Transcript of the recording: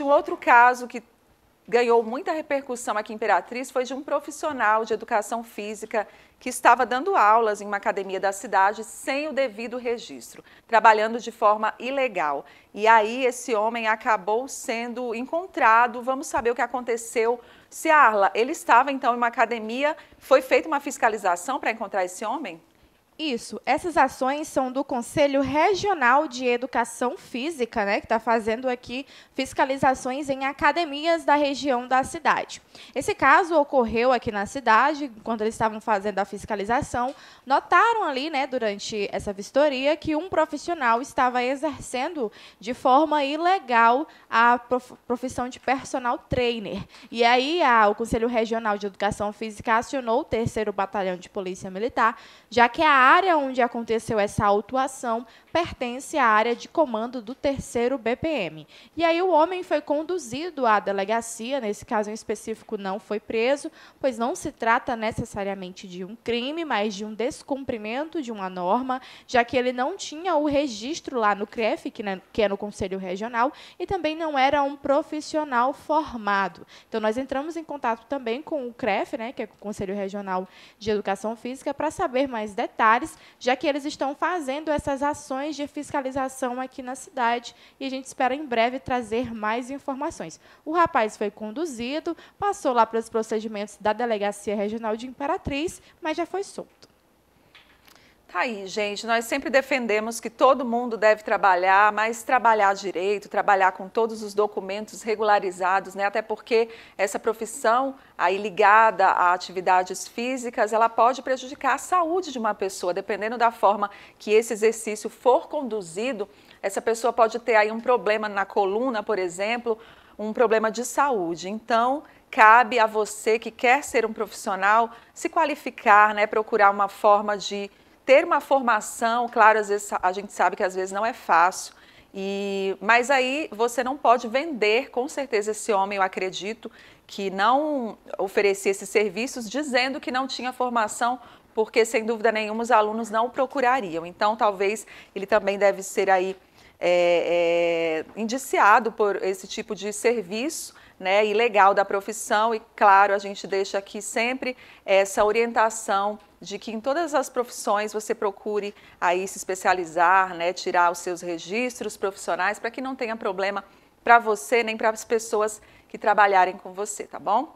Um outro caso que ganhou muita repercussão aqui em Imperatriz foi de um profissional de educação física que estava dando aulas em uma academia da cidade sem o devido registro, trabalhando de forma ilegal. E aí esse homem acabou sendo encontrado. Vamos saber o que aconteceu. Se Arla, ele estava então em uma academia, foi feita uma fiscalização para encontrar esse homem? Isso. Essas ações são do Conselho Regional de Educação Física, né, que está fazendo aqui fiscalizações em academias da região da cidade. Esse caso ocorreu aqui na cidade, quando eles estavam fazendo a fiscalização, notaram ali, né, durante essa vistoria, que um profissional estava exercendo de forma ilegal a profissão de personal trainer. E aí a, o Conselho Regional de Educação Física acionou o terceiro batalhão de polícia militar, já que a área onde aconteceu essa autuação pertence à área de comando do terceiro BPM. E aí o homem foi conduzido à delegacia, nesse caso em específico não foi preso, pois não se trata necessariamente de um crime, mas de um descumprimento de uma norma, já que ele não tinha o registro lá no CREF, que, né, que é no Conselho Regional, e também não era um profissional formado. Então nós entramos em contato também com o CREF, né, que é o Conselho Regional de Educação Física, para saber mais detalhes já que eles estão fazendo essas ações de fiscalização aqui na cidade e a gente espera em breve trazer mais informações. O rapaz foi conduzido, passou lá pelos procedimentos da Delegacia Regional de Imperatriz, mas já foi solto. Tá aí, gente. Nós sempre defendemos que todo mundo deve trabalhar, mas trabalhar direito, trabalhar com todos os documentos regularizados, né? Até porque essa profissão aí ligada a atividades físicas, ela pode prejudicar a saúde de uma pessoa, dependendo da forma que esse exercício for conduzido. Essa pessoa pode ter aí um problema na coluna, por exemplo, um problema de saúde. Então, cabe a você que quer ser um profissional se qualificar, né, procurar uma forma de ter uma formação, claro, às vezes a gente sabe que às vezes não é fácil, e, mas aí você não pode vender, com certeza esse homem, eu acredito, que não oferecia esses serviços dizendo que não tinha formação, porque sem dúvida nenhuma os alunos não o procurariam. Então, talvez ele também deve ser aí é, é, indiciado por esse tipo de serviço né, ilegal da profissão e, claro, a gente deixa aqui sempre essa orientação de que em todas as profissões você procure aí se especializar, né, tirar os seus registros profissionais para que não tenha problema para você nem para as pessoas que trabalharem com você, tá bom?